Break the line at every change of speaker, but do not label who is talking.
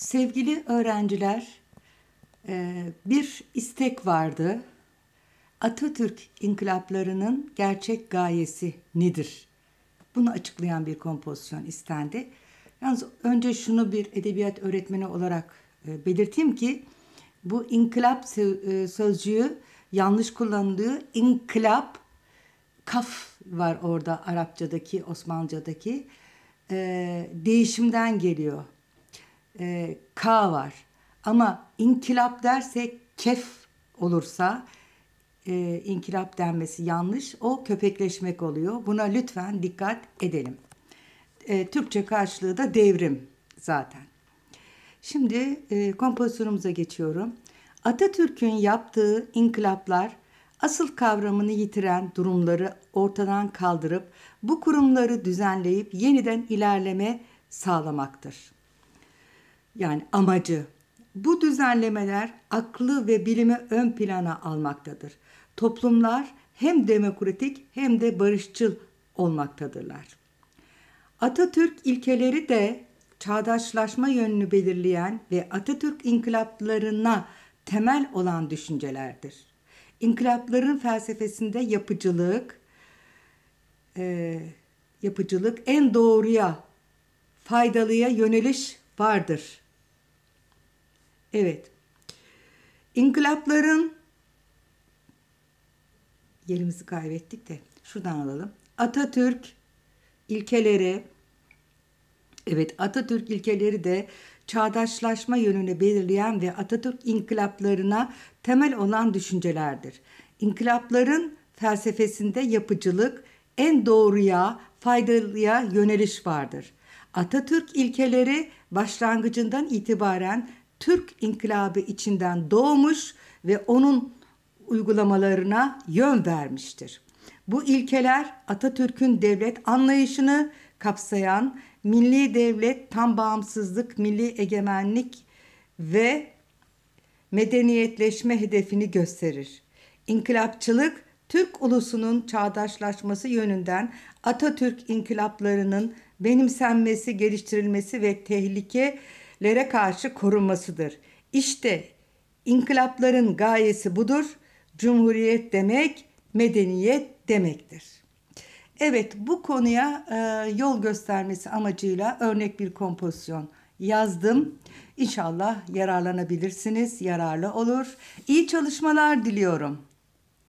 Sevgili öğrenciler, e, bir istek vardı. Atatürk inkılaplarının gerçek gayesi nedir? Bunu açıklayan bir kompozisyon istendi. Yalnız önce şunu bir edebiyat öğretmeni olarak e, belirteyim ki bu inkılap e, sözcüğü yanlış kullanılıyor. inkılap kaf var orada Arapçadaki, Osmanlıcadaki değişimden geliyor e, K var. Ama inkılap dersek kef olursa e, inkılap denmesi yanlış. O köpekleşmek oluyor. Buna lütfen dikkat edelim. E, Türkçe karşılığı da devrim zaten. Şimdi e, kompozisyonumuza geçiyorum. Atatürk'ün yaptığı inkılaplar asıl kavramını yitiren durumları ortadan kaldırıp bu kurumları düzenleyip yeniden ilerleme sağlamaktır yani amacı. Bu düzenlemeler aklı ve bilimi ön plana almaktadır. Toplumlar hem demokratik hem de barışçıl olmaktadırlar. Atatürk ilkeleri de çağdaşlaşma yönünü belirleyen ve Atatürk inkılaplarına temel olan düşüncelerdir. İnkılapların felsefesinde yapıcılık, e, yapıcılık en doğruya, faydalıya yöneliş vardır. Evet. İnkılapların yerimizi kaybettik de şuradan alalım. Atatürk ilkeleri Evet Atatürk ilkeleri de çağdaşlaşma yönünü belirleyen ve Atatürk inkılaplarına temel olan düşüncelerdir. İnkılapların felsefesinde yapıcılık, en doğruya, faydalıya yöneliş vardır. Atatürk ilkeleri başlangıcından itibaren Türk inkılabı içinden doğmuş ve onun uygulamalarına yön vermiştir. Bu ilkeler Atatürk'ün devlet anlayışını kapsayan milli devlet, tam bağımsızlık, milli egemenlik ve medeniyetleşme hedefini gösterir. İnkılapçılık Türk ulusunun çağdaşlaşması yönünden Atatürk inkılaplarının benimsenmesi, geliştirilmesi ve tehlike lere karşı korunmasıdır. İşte inkılapların gayesi budur. Cumhuriyet demek medeniyet demektir. Evet bu konuya e, yol göstermesi amacıyla örnek bir kompozisyon yazdım. İnşallah yararlanabilirsiniz, yararlı olur. İyi çalışmalar diliyorum.